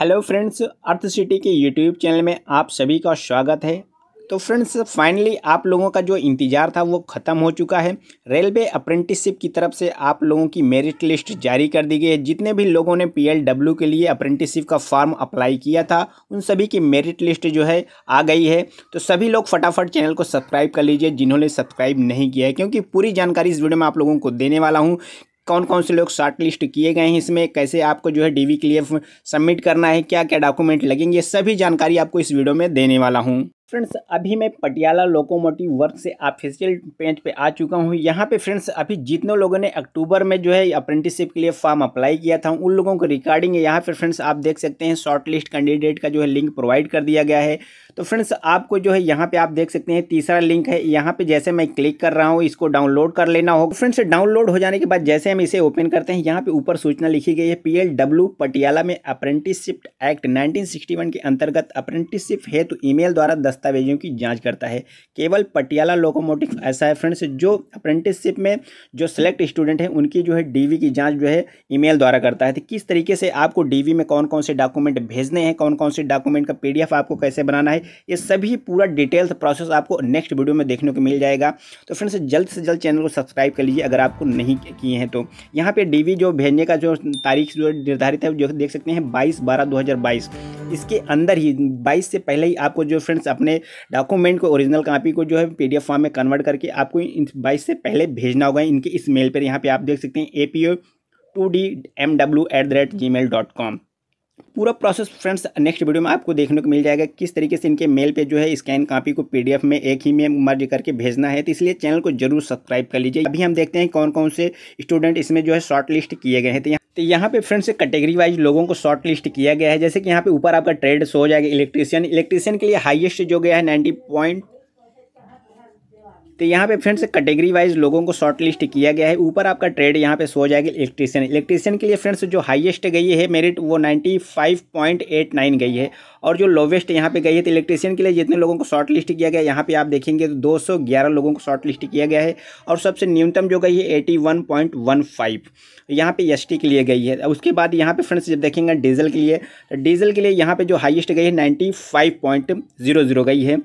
hello friends earth city के YouTube channel में आप सभी का स्वागत है तो फ्रेंड्स फाइनली आप लोगों का जो इंतज़ार था वो ख़त्म हो चुका है रेलवे अप्रेंटिसशिप की तरफ से आप लोगों की मेरिट लिस्ट जारी कर दी गई है जितने भी लोगों ने पीएलडब्ल्यू के लिए अप्रेंटिसशिप का फॉर्म अप्लाई किया था उन सभी की मेरिट लिस्ट जो है आ गई है तो सभी लोग फटाफट चैनल को सब्सक्राइब कर लीजिए जिन्होंने सब्सक्राइब नहीं किया है क्योंकि पूरी जानकारी इस वीडियो में आप लोगों को देने वाला हूँ कौन कौन से लोग शॉर्ट लिस्ट किए गए हैं इसमें कैसे आपको जो है डी वी क्लियर सबमिट करना है क्या क्या डॉक्यूमेंट लगेंगे सभी जानकारी आपको इस वीडियो में देने वाला हूँ फ्रेंड्स अभी मैं पटियाला लोकोमोटिव वर्क से ऑफिशियल पेज पे आ चुका हूँ यहाँ पे फ्रेंड्स अभी जितने लोगों ने अक्टूबर में जो है अप्रेंटिसशिप के लिए फॉर्म अप्लाई किया था उन लोगों को है यहाँ पे फ्रेंड्स आप देख सकते हैं शॉर्ट लिस्ट कैंडिडेट का जो है लिंक प्रोवाइड कर दिया गया है तो फ्रेंड्स आपको जो है यहाँ पे आप देख सकते हैं तीसरा लिंक है यहाँ पे जैसे मैं क्लिक कर रहा हूँ इसको डाउनलोड कर लेना होगा फ्रेंड्स डाउनलोड हो जाने के बाद जैसे हम इसे ओपन करते हैं यहाँ पे ऊपर सूचना लिखी गई है पीएलडब्ल्यू पटियाला में अप्रेंटिसशिप एक्ट 1961 के अंतर्गत अप्रेंटिसशिप हेतु ईमेल द्वारा दस्त दस्तावेजों की जाँच करता है केवल पटियाला लोकोमोटिव ऐसा है फ्रेंड्स जो अप्रेंटिसशिप में जो सेलेक्ट स्टूडेंट हैं उनकी जो है डीवी की जाँच जो है ईमेल द्वारा करता है तो किस तरीके से आपको डीवी में कौन कौन से डॉक्यूमेंट भेजने हैं कौन कौन से डॉक्यूमेंट का पी आपको कैसे बनाना है ये सभी पूरा डिटेल्स प्रोसेस आपको नेक्स्ट वीडियो में देखने को मिल जाएगा तो फ्रेंड्स जल्द से जल्द चैनल को सब्सक्राइब कर लीजिए अगर आपको नहीं किए हैं तो यहाँ पर डी जो भेजने का जो तारीख जो निर्धारित है जो देख सकते हैं बाईस बारह दो इसके अंदर ही बाईस से पहले ही आपको जो फ्रेंड्स अपने डॉक्यूमेंट को ओरिजिनल कापी को जो है पी फॉर्म में कन्वर्ट करके आपको बाईस से पहले भेजना होगा इनके इस मेल पर यहाँ पर आप देख सकते हैं A P O two D M W at the rate G mail dot com पूरा प्रोसेस फ्रेंड्स नेक्स्ट वीडियो में आपको देखने को मिल जाएगा किस तरीके से इनके मेल पे जो है स्कैन कॉपी को पीडीएफ में एक ही में मर्ज करके भेजना है तो इसलिए चैनल को जरूर सब्सक्राइब कर लीजिए अभी हम देखते हैं कौन कौन से स्टूडेंट इसमें जो है शॉर्ट लिस्ट किए गए हैं तो तो यहाँ पे फ्रेंड्स कैटेगरी वाइज लोगों को शॉर्ट लिस्ट किया गया है जैसे कि यहाँ पे ऊपर आपका ट्रेड्स हो जाएगा इलेक्ट्रीशियन इलेक्ट्रीशियन के लिए हाईएस्ट जो गया है नाइन्टी पॉइंट तो यहाँ पे फ्रेंड्स कैटेगरी वाइज लोगों को शॉर्ट लिस्ट किया गया है ऊपर आपका ट्रेड यहाँ पे सो जाएगी इलेक्ट्रीशियन इलेक्ट्रीशियन के लिए फ्रेंड्स जो हाईएस्ट गई है मेरिट वो 95.89 गई है और जो लोवेस्ट यहाँ पे गई है तो इलेक्ट्रीशियन के लिए जितने लोगों को शॉर्ट लिस्ट किया गया यहाँ पर आप देखेंगे तो दो लोगों को शॉर्ट लिस्ट किया गया है और सबसे न्यूनतम जो गई है एटी वन यहाँ पर एस के लिए गई है उसके बाद यहाँ पर फ्रेंड्स जब देखेंगे डीजल के लिए डीजल तो के लिए यहाँ पर जो हाइएस्ट गई है नाइन्टी गई है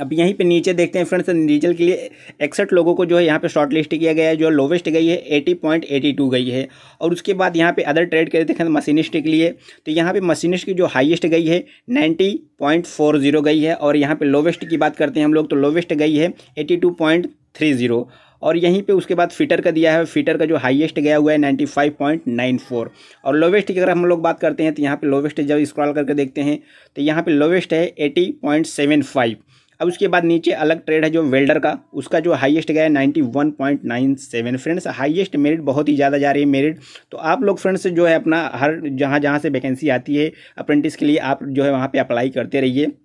अब यहीं पे नीचे देखते हैं फ्रेंड्स रीजल के लिए इकसठ लोगों को जो है यहाँ पे शॉर्ट लिस्ट किया गया है जो लोवेस्ट गई है एटी पॉइंट एटी टू गई है और उसके बाद यहाँ पे अदर ट्रेड करें देखें मशीनिस्ट के लिए तो यहाँ पे मशीनिस्ट की जो हाईएस्ट गई है नाइन्टी पॉइंट फोर जीरो गई है और यहाँ पर लोवेस्ट की बात करते हैं हम लोग तो लोवेस्ट गई है eighty two point three zero और यहीं पे उसके बाद फिटर का दिया है फिटर का जो हाईएस्ट गया हुआ है ninety five point nine four और लोवेस्ट की अगर हम लोग बात करते हैं तो यहाँ पे लोवेस्ट जब स्क्रॉल करके देखते हैं तो यहाँ पे लोवेस्ट है एटी पॉइंट सेवन फाइव अब उसके बाद नीचे अलग ट्रेड है जो वेल्डर का उसका जो हाईएस्ट गया है ninety one point nine seven friends highest merit बहुत ही ज़्यादा जा रही है मेरिट तो आप लोग फ्रेंड्स जो है अपना हर जहाँ जहाँ से वैकेंसी आती है अप्रेंटिस के लिए आप जो है वहाँ पर अप्लाई करते रहिए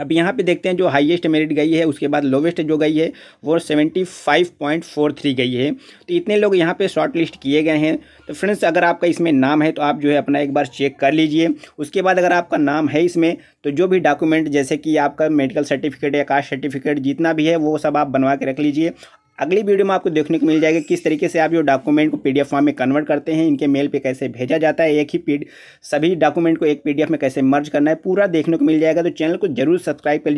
अब यहाँ पे देखते हैं जो हाईएस्ट मेरिट गई है उसके बाद लोवेस्ट जो गई है वो seventy five point four three गई है तो इतने लोग यहाँ पे शॉर्ट लिस्ट किए गए हैं तो फ्रेंड्स अगर आपका इसमें नाम है तो आप जो है अपना एक बार चेक कर लीजिए उसके बाद अगर आपका नाम है इसमें तो जो भी डॉक्यूमेंट जैसे कि आपका मेडिकल सर्टिफिकेट या कास्ट सर्टिफिकेट जितना भी है वो सब आप बनवा के रख लीजिए अगली वीडियो में आपको देखने को मिल जाएगा किस तरीके से आप जो डॉक्यूमेंट को पीडीएफ फॉर्म में कन्वर्ट करते हैं इनके मेल पे कैसे भेजा जाता है एक ही पी सभी डॉक्यूमेंट को एक पीडीएफ में कैसे मर्ज करना है पूरा देखने को मिल जाएगा तो चैनल को जरूर सब्सक्राइब कर लीजिए